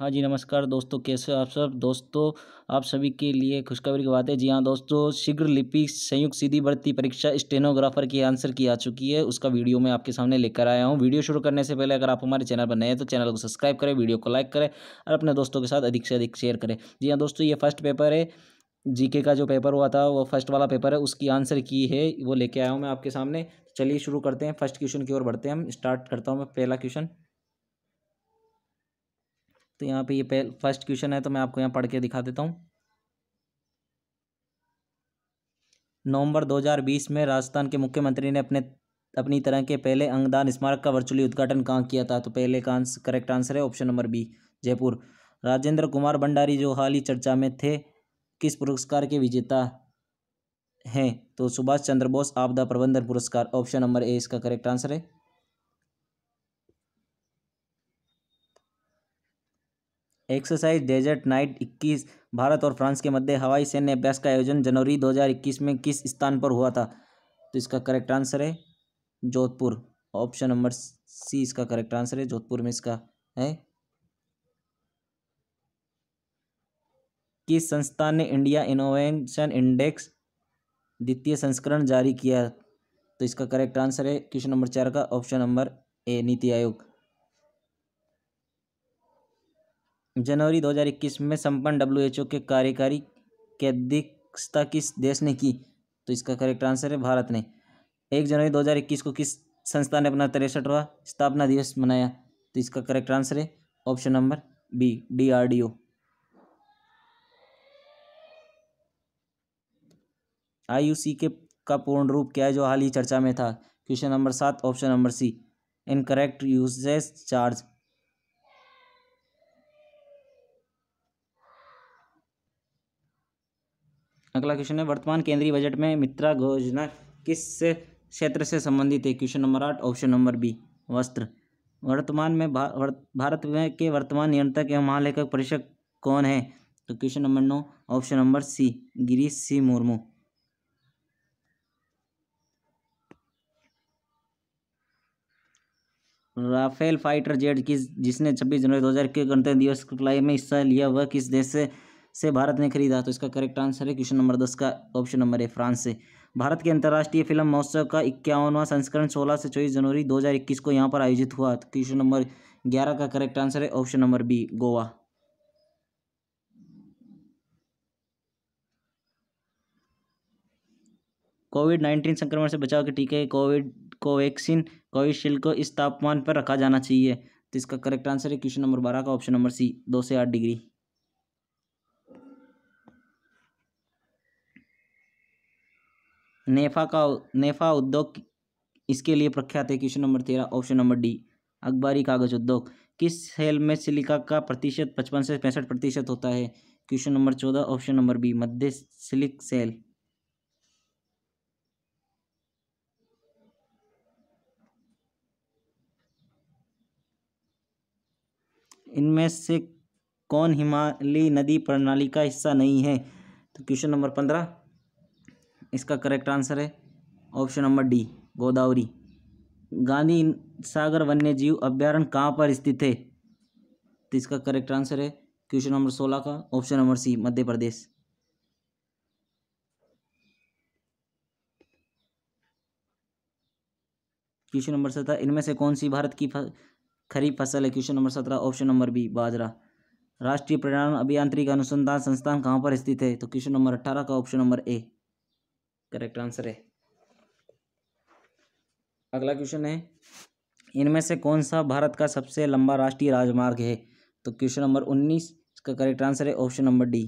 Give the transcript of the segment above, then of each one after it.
हाँ जी नमस्कार दोस्तों कैसे हो आप सब दोस्तों आप सभी के लिए खुशखबरी की बात है जी हाँ दोस्तों शीघ्र लिपि संयुक्त सीधी भर्ती परीक्षा स्टेनोग्राफर की आंसर की आ चुकी है उसका वीडियो मैं आपके सामने लेकर आया हूँ वीडियो शुरू करने से पहले अगर आप हमारे चैनल पर नए हैं तो चैनल को सब्सक्राइब करें वीडियो को लाइक करें और अपने दोस्तों के साथ अधिक से अधिक शेयर करें जी हाँ दोस्तों ये फर्स्ट पेपर है जीके का जो पेपर हुआ था वो फर्स्ट वाला पेपर है उसकी आंसर की है वो लेके आया हूँ मैं आपके सामने चलिए शुरू करते हैं फर्स्ट क्वेश्चन की ओर बढ़ते हैं हम स्टार्ट करता हूँ मैं पहला क्वेश्चन तो यहाँ पे ये पहले फर्स्ट क्वेश्चन है तो मैं आपको यहाँ पढ़ के दिखा देता हूँ नवंबर 2020 में राजस्थान के मुख्यमंत्री ने अपने अपनी तरह के पहले अंगदान स्मारक का वर्चुअली उद्घाटन कहाँ किया था तो पहले का करेक्ट आंसर है option number B Jaipur Rajendra Kumar Bhandari जो हाल ही चर्चा में थे किस पुरस्कार के विजेता हैं तो सुभाष चंद्र बोस आपदा प्रबंधन पुरस्कार ऑप्शन नंबर ए इसका करेक्ट आंसर है एक्सरसाइज डेजर्ट नाइट इक्कीस भारत और फ्रांस के मध्य हवाई सैन्य अभ्यास का आयोजन जनवरी 2021 में किस स्थान पर हुआ था तो इसका करेक्ट आंसर है जोधपुर ऑप्शन नंबर सी इसका करेक्ट आंसर है जोधपुर में इसका है किस संस्थान ने इंडिया इनोवेशन इंडेक्स द्वितीय संस्करण जारी किया तो इसका करेक्ट आंसर है क्वेश्चन नंबर चार का ऑप्शन नंबर ए नीति आयोग जनवरी 2021 में संपन्न डब्ल्यूएचओ के कार्यकारी की अध्यक्षता किस देश ने की तो इसका करेक्ट आंसर है भारत ने एक जनवरी 2021 को किस संस्था ने अपना तिरसठवा स्थापना दिवस मनाया तो इसका करेक्ट आंसर है option number B D R D O I U C के का पूर्ण रूप क्या है जो हाल ही चर्चा में था क्वेश्चन नंबर सात option number C incorrect uses charge अगला क्वेश्चन है वर्तमान केंद्रीय बजट में मित्रा योजना किस क्षेत्र से संबंधित है क्वेश्चन नंबर आठ ऑप्शन नंबर बी वस्त्र वर्तमान में भारत में के वर्तमान नियंत्रक एवं महालेखक परीक्षक कौन है तो क्वेश्चन नंबर नौ option number C Girish C Murmu Rafale fighter jet किस जिसने 26 जनवरी दो हजार इक्कीस गणतंत्र दिवस फ्लाई में हिस्सा लिया वह किस देश से से भारत ने खरीदा तो इसका करेक्ट आंसर है क्वेश्चन नंबर दस का ऑप्शन नंबर है फ्रांस से भारत के अंतर्राष्ट्रीय फिल्म महोत्सव का इक्यावनवा संस्करण 16 से 24 जनवरी 2021 को यहाँ पर आयोजित हुआ तो क्वेश्चन नंबर 11 का करेक्ट आंसर है option number B Goa COVID nineteen संक्रमण से बचाव के टीके कोविड कोवैक्सीन कोविशील्ड को इस तापमान पर रखा जाना चाहिए तो इसका करेक्ट आंसर है क्वेश्चन नंबर बारह का ऑप्शन नंबर सी दो से आठ डिग्री नेफा का नेफा उद्योग इसके लिए प्रख्यात है क्वेश्चन नंबर तेरह ऑप्शन नंबर डी अखबारी कागज उद्योग किस सेल में सिलिका का प्रतिशत पचपन से पैंसठ प्रतिशत होता है क्वेश्चन नंबर चौदह ऑप्शन नंबर बी मध्य सिलिक सेल इनमें से कौन हिमालय नदी प्रणाली का हिस्सा नहीं है तो क्वेश्चन नंबर पंद्रह इसका करेक्ट आंसर है option number D Godavari Gandhi Sagar वन्य जीव अभ्यारण्य कहाँ पर स्थित है तो इसका करेक्ट आंसर है क्वेश्चन नंबर सोलह का option number C Madhya Pradesh question number सत्रह इनमें से कौन सी भारत की खरीफ फसल है क्वेश्चन नंबर सत्रह ऑप्शन नंबर बी बाजरा राष्ट्रीय प्रणाम अभियांत्रिक अनुसंधान संस्थान कहाँ पर स्थित है तो क्वेश्चन नंबर अट्ठारह का option number A correct answer है अगला क्वेश्चन है इनमें से कौन सा भारत का सबसे लंबा राष्ट्रीय राजमार्ग है तो क्वेश्चन नंबर उन्नीस इसका करेक्ट आंसर है ऑप्शन नंबर डी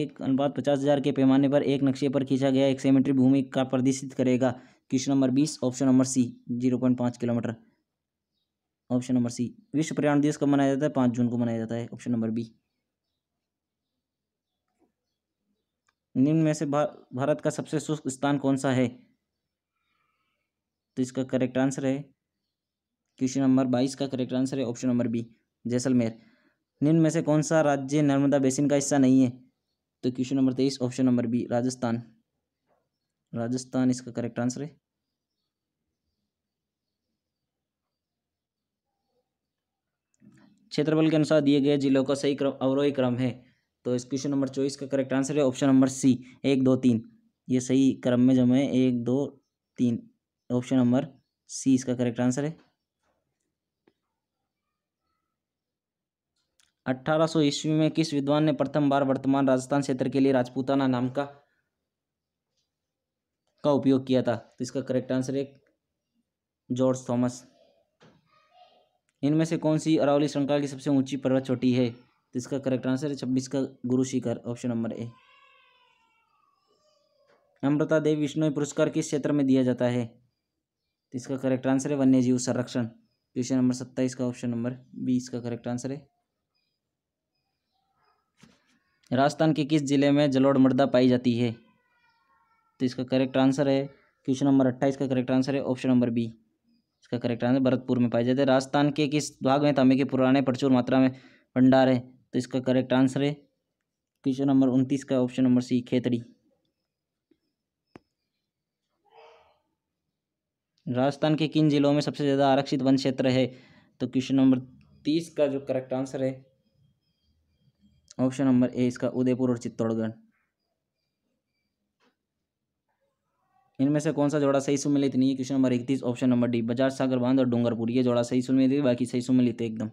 एक अनुपात पचास हजार के पैमाने पर एक नक्शे पर खींचा गया एक सेमेट्री भूमि का प्रदर्शित करेगा क्वेश्चन नंबर बीस option number C zero point पांच किलोमीटर ऑप्शन नंबर सी विश्व पर्यावरण दिवस कब मनाया जाता है पाँच जून को मनाया जाता है ऑप्शन नंबर बी निम्न में से भारत का सबसे शुष्क स्थान कौन सा है तो इसका करेक्ट आंसर है क्वेश्चन नंबर बाईस का करेक्ट आंसर है ऑप्शन नंबर बी जैसलमेर निम्न में से कौन सा राज्य नर्मदा बेसिन का हिस्सा नहीं है तो क्वेश्चन नंबर तेईस option number B Rajasthan Rajasthan इसका करेक्ट आंसर है क्षेत्रफल के अनुसार दिए गए जिलों का सही क्रम अवरोही क्रम है तो इस क्वेश्चन नंबर चौबीस का करेक्ट आंसर है ऑप्शन नंबर सी एक दो तीन ये सही क्रम में जमा है एक दो तीन ऑप्शन नंबर सी इसका करेक्ट आंसर है अठारह सौ ईस्वी में किस विद्वान ने प्रथम बार वर्तमान राजस्थान क्षेत्र के लिए राजपूताना नाम का का उपयोग किया था तो इसका करेक्ट आंसर है जॉर्ज थॉमस इनमें से कौन सी अरावली श्रृंखला की सबसे ऊंची पर्वत चोटी है तो इसका करेक्ट आंसर है छब्बीस का Guru Shikhar option number A Amrita Devi विष्णु पुरस्कार किस क्षेत्र में दिया जाता है तो इसका करेक्ट आंसर है वन्य जीव संरक्षण क्वेश्चन नंबर सत्ताईस का ऑप्शन नंबर बी इसका करेक्ट आंसर है राजस्थान के किस जिले में जलोढ़ मृदा पाई जाती है तो इसका करेक्ट आंसर है क्वेश्चन नंबर अट्ठाईस का करेक्ट आंसर है ऑप्शन नंबर बी इसका करेक्ट आंसर भरतपुर में पाए जाते हैं राजस्थान के किस भाग में तांबे के पुराने प्रचुर मात्रा में भंडार है तो इसका करेक्ट आंसर है क्वेश्चन नंबर उनतीस का option number C Khetri Rajasthan के किन जिलों में सबसे ज़्यादा आरक्षित वन क्षेत्र है तो क्वेश्चन नंबर तीस का जो करेक्ट आंसर है ऑप्शन नंबर ए इसका उदयपुर और चित्तौड़गढ़ इनमें से कौन सा जोड़ा सही सुमिलित नहीं है क्वेश्चन नंबर इकतीस option number D Bajaj Sagar बांध और डूंगरपुर ये जोड़ा सही सुमिलित है बाकी सही सुमिलित है एकदम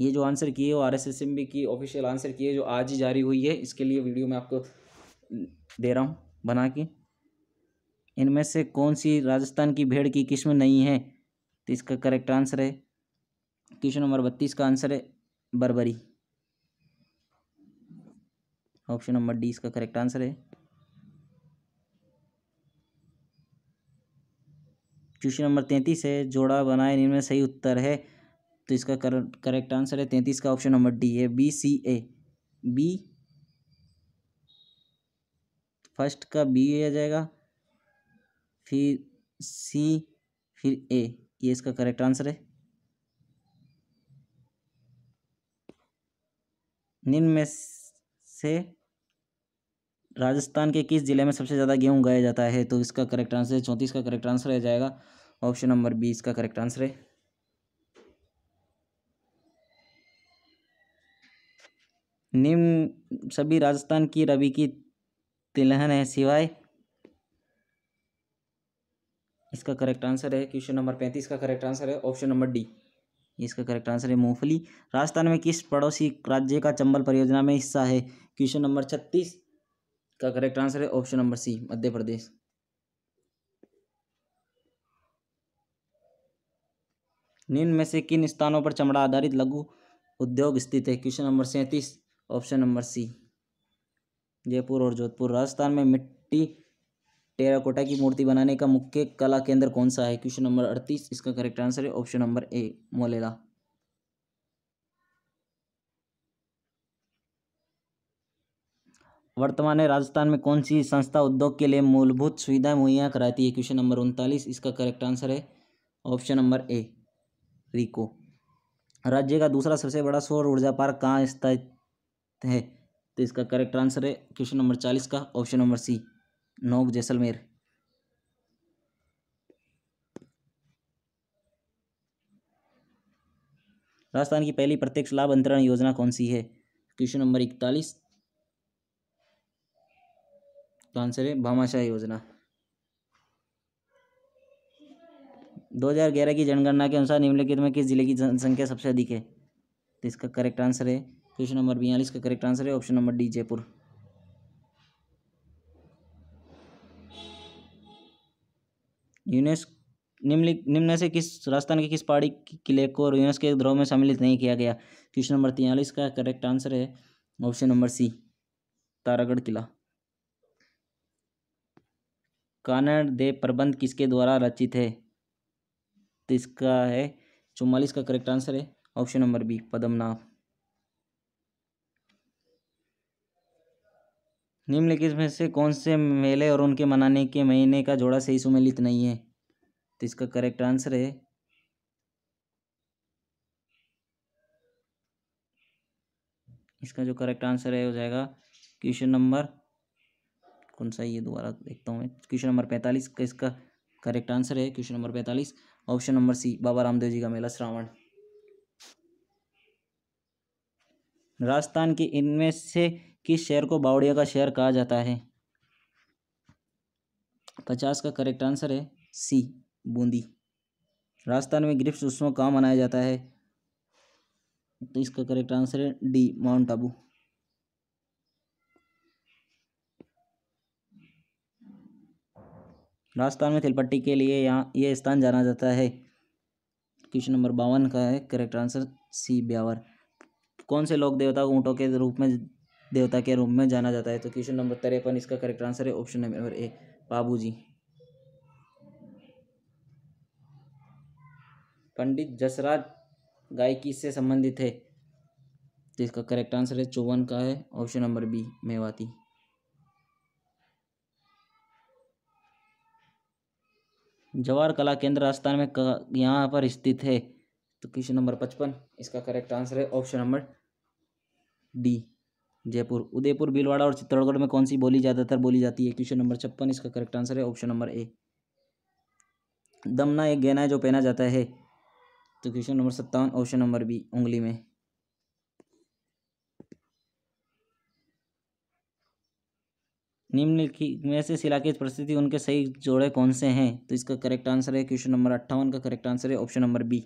ये जो आंसर किए वो R S S M B की ऑफिशियल आंसर किए जो आज ही जारी हुई है इसके लिए वीडियो में आपको दे रहा हूँ बना के इनमें से कौन सी राजस्थान की भेड़ की किस्म नहीं है तो इसका करेक्ट आंसर है क्वेश्चन नंबर बत्तीस का आंसर है बरबरी ऑप्शन नंबर डी इसका करेक्ट आंसर है क्वेश्चन नंबर तैंतीस है जोड़ा बनाए इनमें सही उत्तर है तो इसका करेक्ट आंसर है तैंतीस का ऑप्शन नंबर डी है B C A B first का बी आ जाएगा फिर सी फिर ए ये इसका करेक्ट आंसर है निम्न में से राजस्थान के किस ज़िले में सबसे ज़्यादा गेहूं उगाया जाता है तो इसका करेक्ट आंसर चौंतीस का करेक्ट आंसर आ जाएगा ऑप्शन नंबर बी इसका करेक्ट आंसर है निम्न सभी राजस्थान की रबी की तिलहन है सिवाय इसका करेक्ट आंसर है क्वेश्चन नंबर पैंतीस का करेक्ट आंसर है ऑप्शन नंबर डी इसका करेक्ट आंसर है मूंगफली राजस्थान में किस पड़ोसी राज्य का चंबल परियोजना में हिस्सा है क्वेश्चन नंबर छत्तीस का करेक्ट आंसर है option number C Madhya Pradesh निम्न में से किन स्थानों पर चमड़ा आधारित लघु उद्योग स्थित है क्वेश्चन नंबर सैंतीस ऑप्शन नंबर सी जयपुर और जोधपुर राजस्थान में मिट्टी टेराकोटा की मूर्ति बनाने का मुख्य कला केंद्र कौन सा है क्वेश्चन नंबर अड़तीस इसका करेक्ट आंसर है ऑप्शन नंबर ए मोलेला वर्तमान में राजस्थान में कौन सी संस्था उद्योग के लिए मूलभूत सुविधाएं मुहैया कराती है क्वेश्चन नंबर उनतालीस इसका करेक्ट आंसर है ऑप्शन नंबर ए रिको राज्य का दूसरा सबसे बड़ा सौर ऊर्जा पार्क कहाँ स्थित है तो इसका करेक्ट आंसर है क्वेश्चन नंबर चालीस का ऑप्शन नंबर सी नोक जैसलमेर राजस्थान की पहली प्रत्यक्ष लाभ अंतरण योजना कौन सी है क्वेश्चन नंबर इकतालीस तो आंसर है भामाशाह योजना दो हज़ार ग्यारह की जनगणना के अनुसार निम्नलिखित में किस जिले की जनसंख्या सबसे अधिक है तो इसका करेक्ट आंसर है क्वेश्चन नंबर बयालीस का करेक्ट आंसर है ऑप्शन नंबर डी जयपुर यूनेस निम्न से किस राजस्थान के किस पहाड़ी किले को यूनेस के ध्रोह में सम्मिलित नहीं किया गया क्वेश्चन नंबर तियालीस का करेक्ट आंसर है ऑप्शन नंबर सी तारागढ़ किला कानड़ देव प्रबंध किसके द्वारा रचित है तो इसका है चौवालीस का करेक्ट आंसर है ऑप्शन नंबर बी पद्मनाभ निम्नलिखित में से कौन से मेले और उनके मनाने के महीने का जोड़ा सही सुमेलित नहीं है तो इसका करेक्ट आंसर है इसका जो करेक्ट आंसर है हो जाएगा क्वेश्चन नंबर कौन सा ये दोबारा देखता हूँ मैं क्वेश्चन नंबर पैंतालीस का इसका करेक्ट आंसर है क्वेश्चन नंबर पैंतालीस option number C Baba Ramdev ji का मेला श्रावण राजस्थान के इनमें से किस शहर को बावड़िया का शहर कहा जाता है पचास का करेक्ट आंसर है सी बूंदी राजस्थान में ग्रीष्म उत्सव कहाँ मनाया जाता है तो इसका करेक्ट आंसर है डी माउंट आबू राजस्थान में तिलपट्टी के लिए यहाँ ये स्थान जाना जाता है क्वेश्चन नंबर बावन का है करेक्ट आंसर सी ब्यावर कौन से लोग देवता ऊँटों के रूप में देवता के रूप में जाना जाता है तो क्वेश्चन नंबर तिरपन इसका करेक्ट आंसर है ऑप्शन नंबर ए बाबू जी पंडित जसराज गायकी से संबंधित है तो इसका करेक्ट आंसर है चौवन का है option number B Mewati Jawahar Kala Kendra Rajasthan में यहाँ पर स्थित है तो क्वेश्चन नंबर पचपन इसका करेक्ट आंसर है option number D Jaipur Udaipur Bhilwara और चित्तौड़गढ़ में कौन सी बोली ज़्यादातर बोली जाती है क्वेश्चन नंबर छप्पन इसका करेक्ट आंसर है ऑप्शन नंबर ए दमना एक गहना है जो पहना जाता है तो क्वेश्चन नंबर सत्तावन ऑप्शन नंबर बी उंगली में निम्नलिखित में से शिला की परिस्थिति उनके सही जोड़े कौन से हैं तो इसका करेक्ट आंसर है क्वेश्चन नंबर अट्ठावन का करेक्ट आंसर है ऑप्शन नंबर बी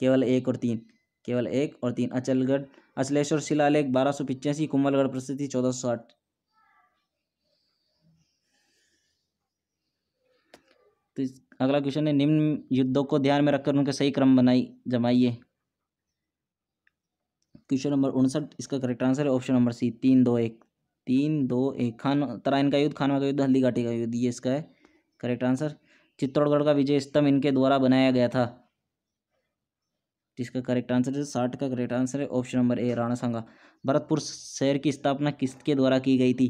केवल एक और तीन केवल एक और तीन अचलगढ़ अचलेश्वर शिलालेख बारह सौ पिचासी कुंभलगढ़ परिस्थिति चौदह सौ आठ तो अगला क्वेश्चन है निम्न युद्धों को ध्यान में रखकर उनके सही क्रम बनाई जमाइए क्वेश्चन नंबर उनसठ इसका करेक्ट आंसर है ऑप्शन नंबर सी तीन दो एक तीन दो एक खान तराइन का युद्ध खानवा का युद्ध हल्दी घाटी का युद्ध ये इसका है करेक्ट आंसर चित्तौड़गढ़ का विजय स्तंभ इनके द्वारा बनाया गया था जिसका करेक्ट आंसर है साठ का करेक्ट आंसर है option number A Rana Sanga Bharatpur शहर की स्थापना किसके द्वारा की गई थी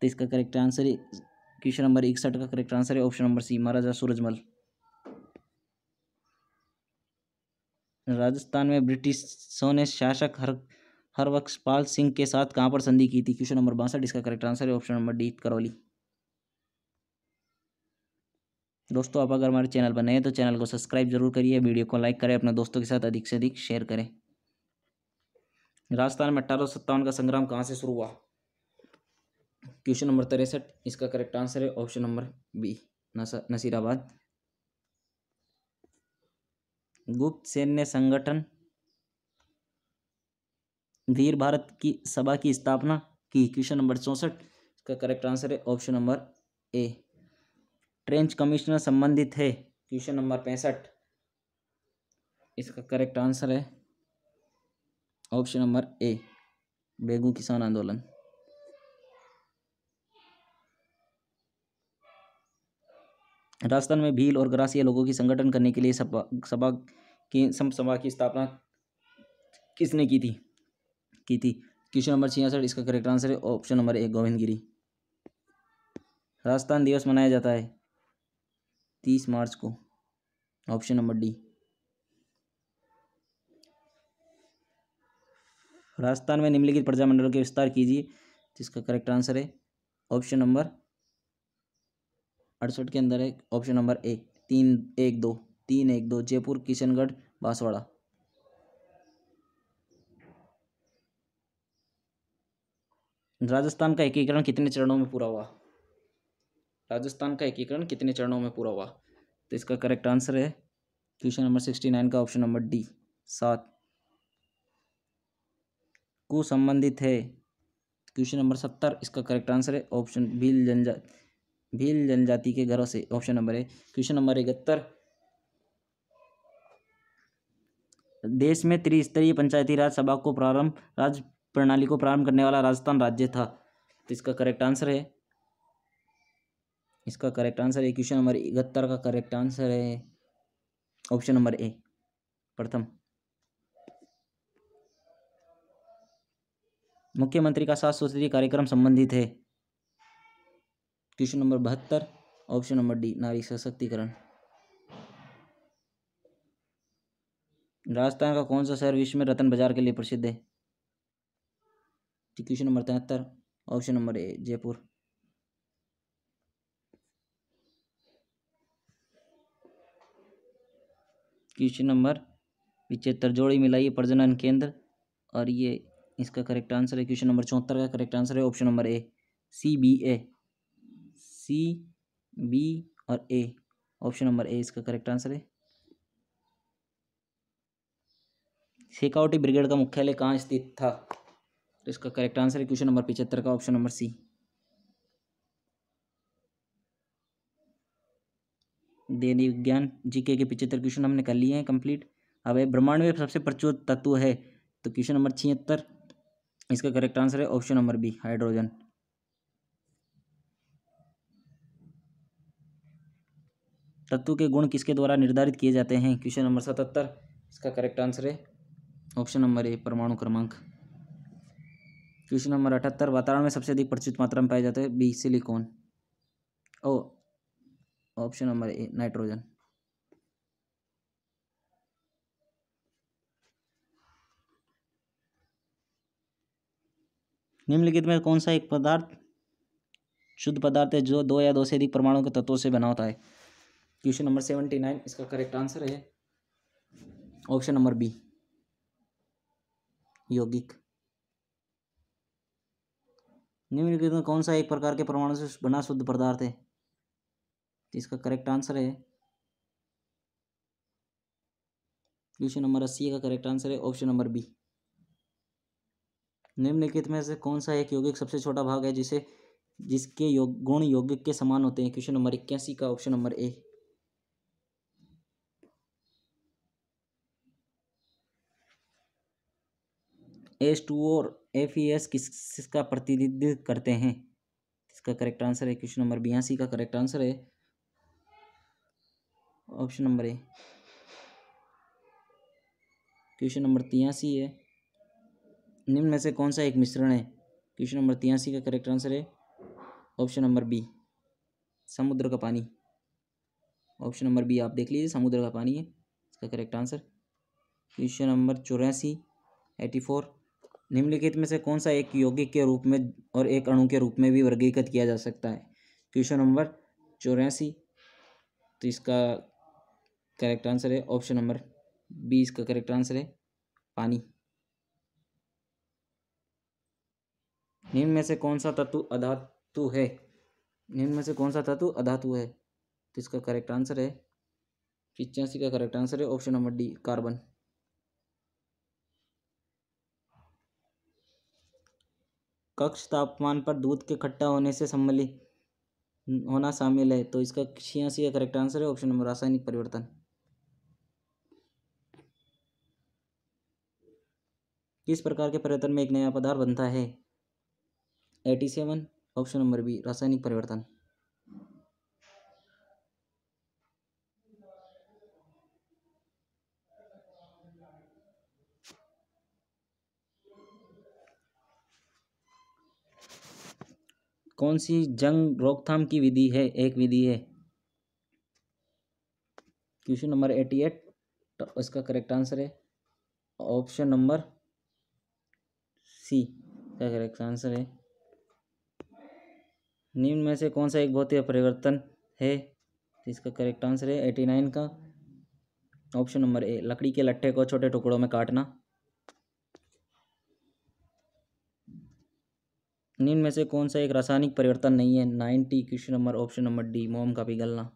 तो इसका करेक्ट आंसर है क्वेश्चन नंबर इकसठ का करेक्ट आंसर है option number C Maharaja Surajmal Rajasthan में ब्रिटिशों ने शासक हर हरवक्षपाल सिंह के साथ कहां पर संधि की थी क्वेश्चन नंबर बासठ इसका करेक्ट आंसर है ऑप्शन नंबर डी करौली दोस्तों आप अगर हमारे चैनल पर नए हैं तो चैनल को सब्सक्राइब जरूर करिए वीडियो को लाइक करें अपने दोस्तों के साथ अधिक से अधिक शेयर करें राजस्थान में अठारह का संग्राम कहाँ से शुरू हुआ क्वेश्चन नंबर तिरसठ इसका करेक्ट आंसर है ऑप्शन नंबर बी नसीराबाद गुप्त सैन्य संगठन वीर भारत की सभा की स्थापना की क्वेश्चन नंबर चौंसठ इसका करेक्ट आंसर है option number A Trench commissioner संबंधित है क्वेश्चन नंबर पैंसठ इसका करेक्ट आंसर है ऑप्शन नंबर ए बेगू किसान आंदोलन राजस्थान में भील और ग्रासिया लोगों की संगठन करने के लिए सभा सभा की सभा की स्थापना किसने की थी की थी क्वेश्चन नंबर छियासठ इसका करेक्ट आंसर है ऑप्शन नंबर एक गोविंदगिरी राजस्थान दिवस मनाया जाता है तीस मार्च को ऑप्शन नंबर डी राजस्थान में निम्नलिखित प्रजामंडल के विस्तार कीजिए जिसका करेक्ट आंसर है ऑप्शन नंबर अड़सठ के अंदर है ऑप्शन नंबर ए तीन एक दो तीन एक दो जयपुर किशनगढ़ बांसवाड़ा राजस्थान का एकीकरण कितने चरणों में पूरा हुआ राजस्थान का एकीकरण कितने चरणों में पूरा हुआ तो इसका करेक्ट आंसर है क्वेश्चन नंबर सिक्सटी नाइन का ऑप्शन नंबर डी सात संबंधित है क्वेश्चन नंबर सत्तर इसका करेक्ट आंसर है ऑप्शन भील जनजा भील जनजाति के घरों से ऑप्शन नंबर है क्वेश्चन नंबर इकहत्तर देश में त्रिस्तरीय पंचायती राज सभा को प्रारंभ राज प्रणाली को प्रारंभ करने वाला राजस्थान राज्य था तो इसका करेक्ट आंसर है इसका करेक्ट आंसर है क्वेश्चन नंबर इकहत्तर का करेक्ट आंसर है ऑप्शन नंबर ए प्रथम मुख्यमंत्री का सात सूत्री कार्यक्रम संबंधित है क्वेश्चन नंबर बहत्तर ऑप्शन नंबर डी नारी सशक्तिकरण राजस्थान का कौन सा शहर विश्व में रतन बाजार के लिए प्रसिद्ध है जी क्वेश्चन नंबर तिहत्तर option number A Jaipur question number पिचहत्तर जोड़ी मिलाई प्रजनन केंद्र और ये इसका करेक्ट आंसर है क्वेश्चन नंबर चौहत्तर का करेक्ट आंसर है option number A C B A C B और ए ऑप्शन नंबर ए इसका करेक्ट आंसर है शेखावटी ब्रिगेड का मुख्यालय कहाँ स्थित था तो इसका करेक्ट आंसर है क्वेश्चन नंबर पिचहत्तर का ऑप्शन नंबर सी देनी विज्ञान जीके के पिचहत्तर क्वेश्चन हमने कर लिए हैं कंप्लीट अब ये ब्रह्मांड में सबसे प्रचुर तत्व है तो क्वेश्चन नंबर छिहत्तर इसका करेक्ट आंसर है ऑप्शन नंबर बी हाइड्रोजन तत्व के गुण किसके द्वारा निर्धारित किए जाते हैं क्वेश्चन नंबर सतहत्तर इसका करेक्ट आंसर है ऑप्शन नंबर ए परमाणु क्रमांक क्वेश्चन नंबर अठहत्तर वातावरण में सबसे अधिक प्रचुत मात्रा में पाया जाता है बी सिलिकॉन ओ ऑप्शन नंबर ए नाइट्रोजन निम्नलिखित में कौन सा एक पदार्थ शुद्ध पदार्थ है जो दो या दो से अधिक परमाणु के तत्वों से बना होता है क्वेश्चन नंबर सेवेंटी नाइन इसका करेक्ट आंसर है ऑप्शन नंबर बी यौगिक निम्नलिखित में कौन सा एक प्रकार के परमाणु से बना शुद्ध पदार्थ है इसका करेक्ट आंसर है क्वेश्चन नंबर अस्सी का करेक्ट आंसर है ऑप्शन नंबर बी निम्नलिखित में से कौन सा एक यौगिक सबसे छोटा भाग है जिसे जिसके योग गुण यौगिक के समान होते हैं क्वेश्चन नंबर इक्यासी का option number A S two और एफ ई एस किस किसका प्रतिनिधित्व करते हैं इसका करेक्ट आंसर है क्वेश्चन नंबर बयासी का करेक्ट आंसर है option number A question number तियासी है निम्न में से कौन सा एक मिश्रण है क्वेश्चन नंबर तियासी का करेक्ट आंसर है ऑप्शन नंबर बी समुद्र का पानी ऑप्शन नंबर बी आप देख लीजिए समुद्र का पानी है इसका करेक्ट आंसर क्वेश्चन नंबर चौरासी एटी फोर निम्नलिखित में से कौन सा एक यौगिक के रूप में और एक अणु के रूप में भी वर्गीकृत किया जा सकता है क्वेश्चन नंबर चौरासी तो इसका करेक्ट आंसर है ऑप्शन नंबर बी इसका करेक्ट आंसर है पानी निम्न में से कौन सा तत्व अधातु है निम्न में से कौन सा तत्व अधातु है तो इसका करेक्ट आंसर है पिचासी का करेक्ट आंसर है ऑप्शन नंबर डी कार्बन कक्ष तापमान पर दूध के खट्टा होने से सम्मिलित होना शामिल है तो इसका छियासी का करेक्ट आंसर है ऑप्शन नंबर रासायनिक परिवर्तन किस प्रकार के परिवर्तन में एक नया पदार्थ बनता है eighty seven option number B रासायनिक परिवर्तन कौन सी जंग रोकथाम की विधि है एक विधि है क्वेश्चन नंबर एटी एट तो इसका करेक्ट आंसर है ऑप्शन नंबर सी का करेक्ट आंसर है निम्न में से कौन सा एक भौतिक परिवर्तन है इसका करेक्ट आंसर है एटी नाइन का ऑप्शन नंबर ए लकड़ी के लट्ठे को छोटे टुकड़ों में काटना निम्न में से कौन सा एक रासायनिक परिवर्तन नहीं है ninety question number option number D मोम का पिघलना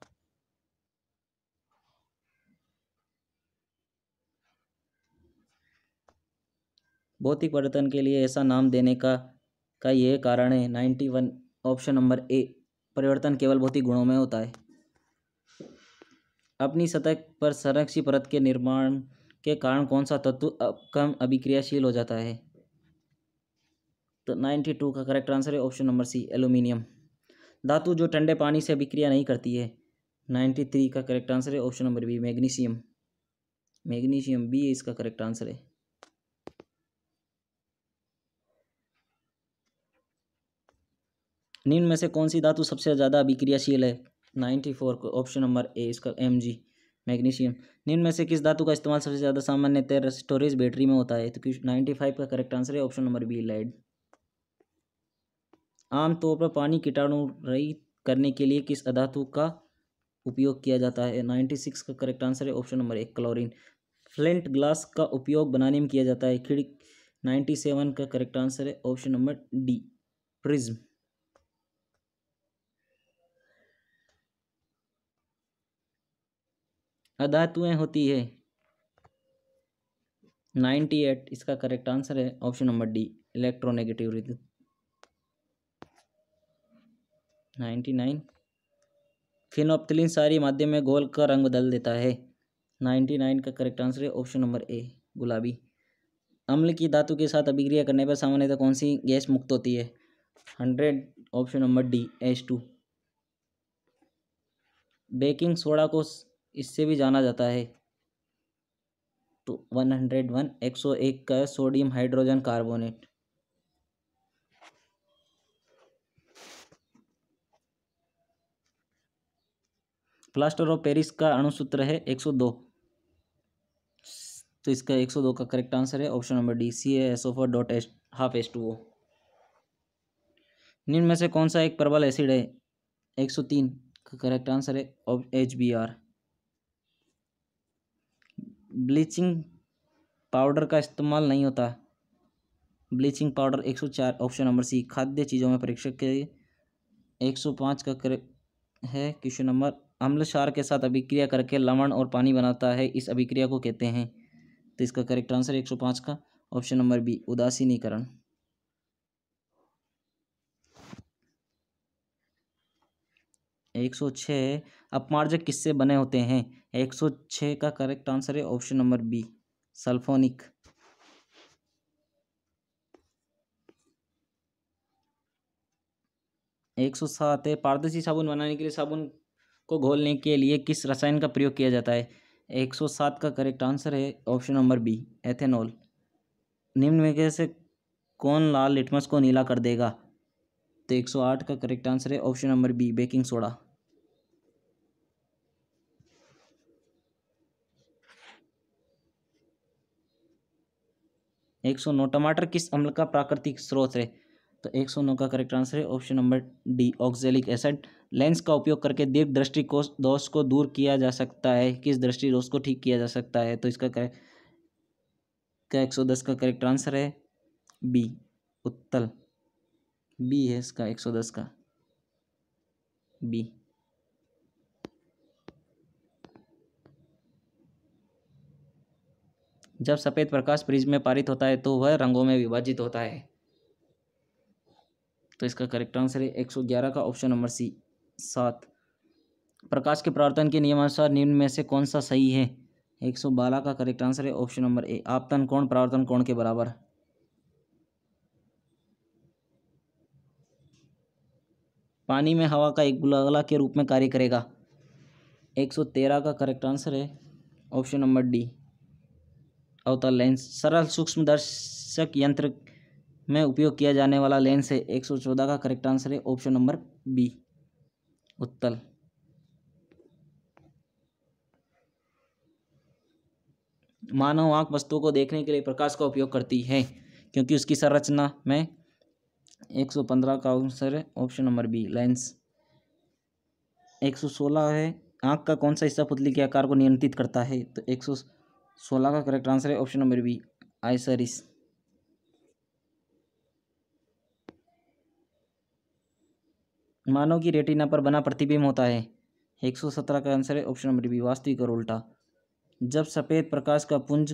भौतिक परिवर्तन के लिए ऐसा नाम देने का का ये कारण है ninety one option number A परिवर्तन केवल भौतिक गुणों में होता है अपनी सतह पर संरक्षित परत के निर्माण के कारण कौन सा तत्व कम अभिक्रियाशील हो जाता है तो नाइन्टी टू का करेक्ट आंसर है ऑप्शन नंबर सी एलुमिनियम धातु जो ठंडे पानी से अभिक्रिया नहीं करती है नाइन्टी थ्री का करेक्ट आंसर है option number B magnesium magnesium B इसका करेक्ट आंसर है निम्न में से कौन सी धातु सबसे ज़्यादा अभिक्रियाशील है नाइन्टी फोर को ऑप्शन नंबर ए इसका एम जी मैग्नीशियम निम्न में से किस धातु का इस्तेमाल सबसे ज़्यादा सामान्यतः स्टोरेज बैटरी में होता है तो नाइन्टी फाइव का करेक्ट आंसर है ऑप्शन नंबर बी लाइड आमतौर पर पानी कीटाणु रही करने के लिए किस अधातु का उपयोग किया जाता है नाइन्टी सिक्स का करेक्ट आंसर है ऑप्शन नंबर एक क्लोरीन फ्लेंट ग्लास का उपयोग बनाने में किया जाता है खिड़ नाइन्टी सेवन का करेक्ट आंसर है ऑप्शन नंबर डी प्रिज्म अधातुएं होती है नाइन्टी एट इसका करेक्ट आंसर है ऑप्शन नंबर डी इलेक्ट्रोनेगेटिव रिद्यू नाइन्टी नाइन फिनोप्थिलिन सारी माध्यम में गोल का रंग बदल देता है नाइन्टी नाइन का करेक्ट आंसर है ऑप्शन नंबर ए गुलाबी अम्ल की धातु के साथ अभिक्रिया करने पर सामान्यतः कौन सी गैस मुक्त होती है hundred option number D H two baking soda को इससे भी जाना जाता है तो वन हंड्रेड वन एक सौ एक का sodium hydrogen carbonate plaster of Paris का अणुसूत्र है 102 तो इसका 102 का करेक्ट आंसर है option number D C S O dot S half S two O निम्न में से कौन सा एक प्रबल एसिड है 103 का करेक्ट आंसर है H B R bleaching powder का इस्तेमाल नहीं होता bleaching powder 104 option number C खाद्य चीज़ों में परीक्षक के 105 का करेक्ट है क्वेश्चन नंबर अम्ल क्षार के साथ अभिक्रिया करके लवण और पानी बनाता है इस अभिक्रिया को कहते हैं तो इसका करेक्ट आंसर एक का ऑप्शन नंबर बी उदासीनीकरण एक सौ छः अपमार्जक किससे बने होते हैं एक सौ छः का करेक्ट आंसर है ऑप्शन नंबर बी सल्फोनिक एक सौ सात है पारदर्शी साबुन बनाने के लिए साबुन को घोलने के लिए किस रसायन का प्रयोग किया जाता है 107 का करेक्ट आंसर है ऑप्शन नंबर बी एथेनॉल निम्न में से कौन लाल लिटमस को नीला कर देगा तो 108 का करेक्ट आंसर है option number B baking soda एक सौ नौ टमाटर किस अम्ल का प्राकृतिक स्रोत है तो 109 का करेक्ट आंसर है option number D oxalic acid lens का उपयोग करके दीर्घ दृष्टि को दोष को दूर किया जा सकता है किस दृष्टि दोष को ठीक किया जा सकता है तो इसका करेक्ट एक सौ दस का करेक्ट आंसर है बी उत्तल बी है इसका एक सौ दस का बी जब सफ़ेद प्रकाश प्रिज्म में पारित होता है तो वह रंगों में विभाजित होता है तो इसका करेक्ट आंसर है एक सौ ग्यारह का ऑप्शन नंबर सी सात प्रकाश के प्रवर्तन के नियमानुसार निम्न में से कौन सा सही है एक सौ बारह का करेक्ट आंसर है ऑप्शन नंबर ए आपतन कोण प्रवर्तन कोण के बराबर पानी में हवा का एक बुलगला के रूप में कार्य करेगा एक सौ तेरह का करेक्ट आंसर है ऑप्शन नंबर डी अवतल लेंस सरल सूक्ष्मदर्शक यंत्र में उपयोग किया जाने वाला लेंस है एक सौ चौदह का करेक्ट आंसर है ऑप्शन नंबर बी उत्तल मानव आंख वस्तुओं को देखने के लिए प्रकाश का उपयोग करती है क्योंकि उसकी संरचना में एक सौ पंद्रह का आंसर है ऑप्शन नंबर बी लेंस एक सौ सोलह है आंख का कौन सा हिस्सा पुतली के आकार को नियंत्रित करता है तो एक सौ सोलह का करेक्ट आंसर है option number B iris मानव की रेटिना पर बना प्रतिबिंब होता है एक सौ सत्रह का आंसर है ऑप्शन नंबर बी वास्तविक और उल्टा जब सफ़ेद प्रकाश का पुंज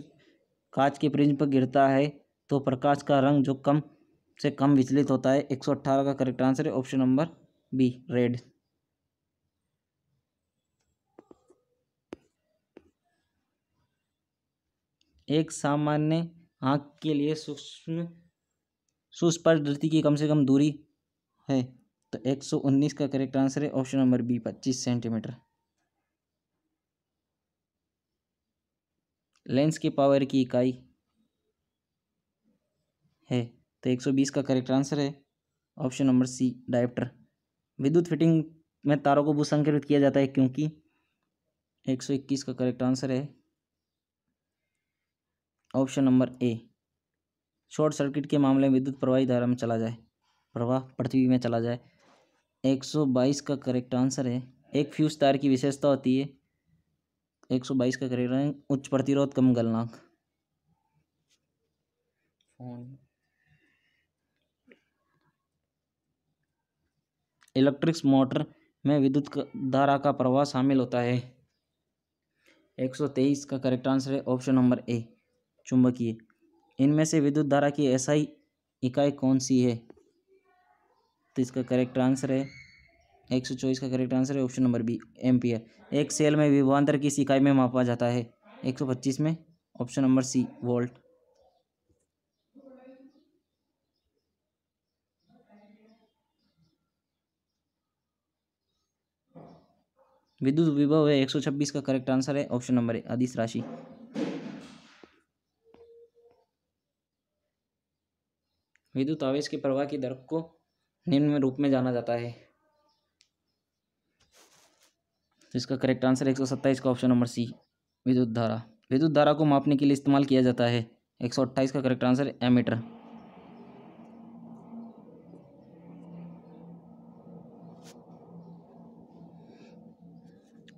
कांच के प्रिंज पर गिरता है तो प्रकाश का रंग जो कम से कम विचलित होता है एक सौ अट्ठारह का करेक्ट आंसर है ऑप्शन नंबर बी रेड एक सामान्य आँख के लिए सूक्ष्म सुस्पर्श दृष्टि की कम से कम दूरी है तो 119 का करेक्ट आंसर है option number B 25 centimetre lens की पावर की इकाई है तो 120 का करेक्ट आंसर है ऑप्शन नंबर सी डायप्टर विद्युत फिटिंग में तारों को भूसंकृत किया जाता है क्योंकि 121 का करेक्ट आंसर है option number A short circuit के मामले में विद्युत प्रवाही धारा में चला जाए प्रवाह पृथ्वी में चला जाए एक सौ बाईस का करेक्ट आंसर है एक फ्यूज तार की विशेषता होती है एक सौ बाईस का करेक्ट आंसर उच्च प्रतिरोध कम गलनाक इलेक्ट्रिक्स मोटर में विद्युत धारा का प्रवाह शामिल होता है एक सौ तेईस का करेक्ट आंसर है ऑप्शन नंबर ए चुंबकीय इनमें से विद्युत धारा की ऐसा इकाई कौन सी है इसका करेक्ट आंसर है एक सौ चौबीस का करेक्ट आंसर है ऑप्शन नंबर बी एम्पियर एक सेल में विभवान्तर की इकाई में मापा जाता है एक सौ पच्चीस में ऑप्शन नंबर सी वोल्ट विद्युत विभव है एक सौ छब्बीस का करेक्ट आंसर है ऑप्शन नंबर ए अधिस राशि विद्युत आवेश के प्रवाह की दर को निम्न रूप में जाना जाता है तो इसका करेक्ट आंसर एक सौ सत्ताईस का ऑप्शन नंबर सी विद्युत धारा विद्युत धारा को मापने के लिए इस्तेमाल किया जाता है एक सौ अट्ठाईस का करेक्ट आंसर एमीटर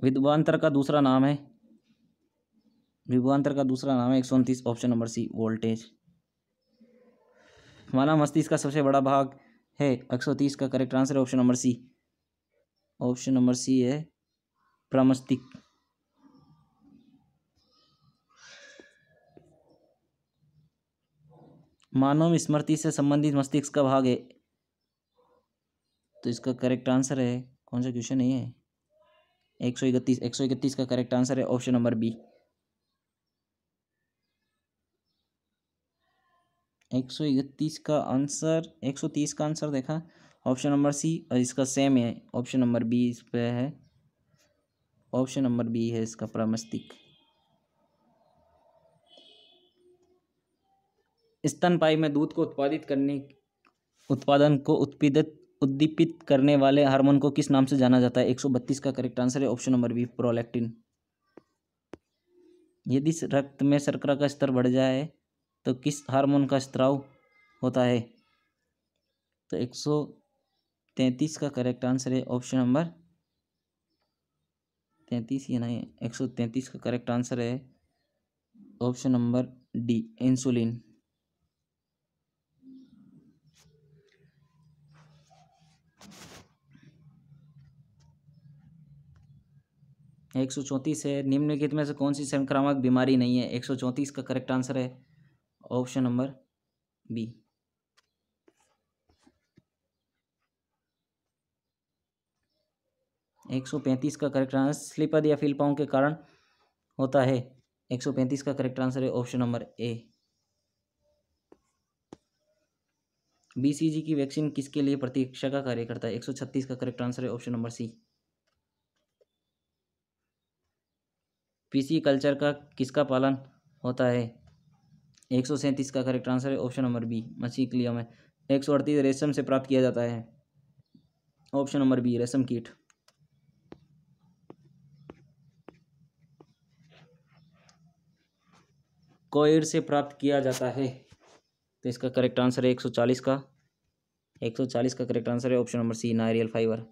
विद्वान्तर का दूसरा नाम है विद्वान्तर का दूसरा नाम है एक सौ उनतीस ऑप्शन नंबर सी वोल्टेज मानव मस्तिष्क का सबसे बड़ा भाग है एक सौ तीस का correct answer option number C option number C है प्रामस्तिक मानव स्मृति से संबंधित मस्तिष्क का भाग है तो इसका करेक्ट आंसर है कौन सा क्वेश्चन नहीं है एक सौ इकतीस एक सौ इकतीस का करेक्ट आंसर है ऑप्शन नंबर बी एक सौ इकतीस का आंसर एक सौ तीस का आंसर देखा ऑप्शन नंबर सी और इसका सेम है ऑप्शन नंबर बी इस पर है ऑप्शन नंबर बी है इसका प्रामस्तिक स्तनपाई में दूध को उत्पादित करने उत्पादन को उत्पीदित उद्दीपित करने वाले हार्मोन को किस नाम से जाना जाता है 132 का करेक्ट आंसर है ऑप्शन नंबर बी प्रोलैक्टिन यदि रक्त में शर्करा का स्तर बढ़ जाए तो किस हार्मोन का स्त्राव होता है तो एक सौ तैंतीस का करेक्ट आंसर है ऑप्शन नंबर तैंतीस या नहीं एक सौ तैंतीस का करेक्ट आंसर है ऑप्शन नंबर डी इंसुलिन एक सौ चौंतीस है निम्नलिखित में से कौन सी संक्रामक बीमारी नहीं है एक सौ चौंतीस का करेक्ट आंसर है ऑप्शन नंबर बी एक सौ पैंतीस का करेक्ट आंसर स्लिपद या फीलपाओं के कारण होता है एक सौ पैंतीस का करेक्ट आंसर है ऑप्शन नंबर ए बीसीजी की वैक्सीन किसके लिए प्रतीक्षा का कार्य करता है एक सौ छत्तीस का करेक्ट आंसर है option number C pisciculture का किसका पालन होता है एक सौ सैंतीस का करेक्ट आंसर है ऑप्शन नंबर बी मछली क्लियम है एक सौ अड़तीस रेशम से प्राप्त किया जाता है ऑप्शन नंबर बी रेशम कीट कोयर से प्राप्त किया जाता है तो इसका करेक्ट आंसर है एक सौ चालीस का एक सौ चालीस का करेक्ट आंसर है ऑप्शन नंबर सी नारियल फाइबर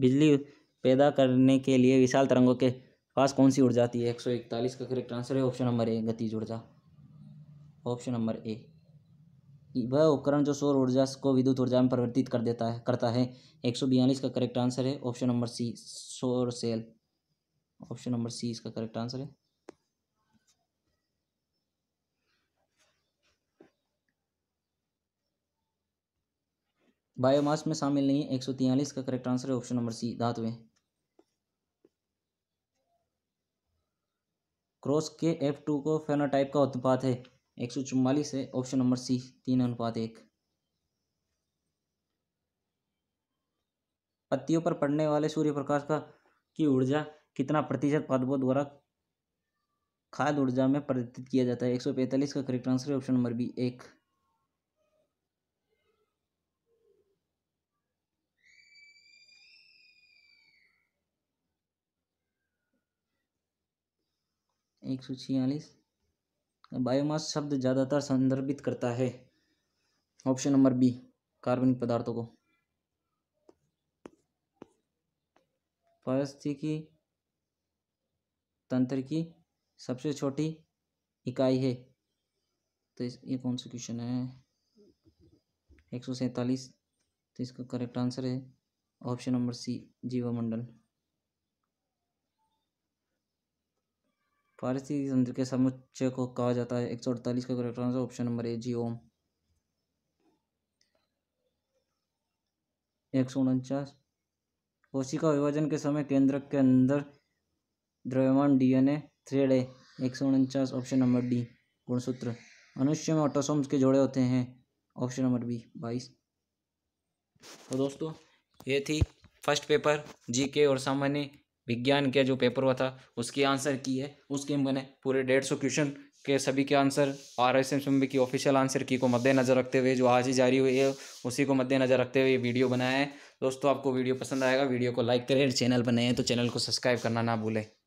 बिजली पैदा करने के लिए विशाल तरंगों के पास कौन सी ऊर्जा आती है एक सौ इकतालीस का करेक्ट आंसर है ऑप्शन नंबर ए गतिज ऊर्जा ऑप्शन नंबर ए वह उपकरण जो सौर ऊर्जा को विद्युत ऊर्जा में परिवर्तित कर देता है करता है एक सौ बयालीस का करेक्ट आंसर है ऑप्शन नंबर सी सौर सेल ऑप्शन नंबर सी इसका करेक्ट आंसर है बायोमास में शामिल नहीं है एक सौ तियालीस का करेक्ट आंसर है ऑप्शन नंबर सी धातुएं क्रॉस के एफ टू को फेनोटाइप का अनुपात है एक सौ चौवालीस है ऑप्शन नंबर सी तीन अनुपात एक पत्तियों पर पड़ने वाले सूर्य प्रकाश का की ऊर्जा कितना प्रतिशत पादपों द्वारा खाद्य ऊर्जा में परिवर्तित किया जाता है एक सौ पैंतालीस का करेक्ट आंसर है ऑप्शन नंबर बी एक एक सौ छियालीस बायोमास शब्द ज़्यादातर संदर्भित करता है ऑप्शन नंबर बी कार्बनिक पदार्थों को पारिस्थितिकी तंत्र की सबसे छोटी इकाई है तो इस ये कौन सा क्वेश्चन है एक सौ सैंतालीस तो इसका करेक्ट आंसर है ऑप्शन नंबर सी जीवामंडल फारसी तंत्र के समुच्चय को कहा जाता है एक सौ अड़तालीस का correct answer option number A G ohm एक सौ उनचास कोशिका विभाजन के समय केंद्रक के अंदर द्रव्यमान डीएनए थ्रेड है एक सौ उनचास ऑप्शन नंबर डी गुणसूत्र मनुष्य में ऑटोसोम्स के जोड़े होते हैं ऑप्शन नंबर बी बाईस तो दोस्तों ये थी फर्स्ट पेपर जीके और सामान्य विज्ञान के जो पेपर हुआ था उसके आंसर की है उसके मैंने पूरे डेढ़ सौ क्वेश्चन के सभी के आंसर आर एस एम की ऑफिशियल आंसर की को मद्देनज़र रखते हुए जो आज ही जारी हुई है उसी को मद्देनज़र रखते हुए ये वीडियो बनाया है दोस्तों आपको वीडियो पसंद आएगा वीडियो को लाइक करें चैनल पर नए हैं तो चैनल को सब्सक्राइब करना ना भूलें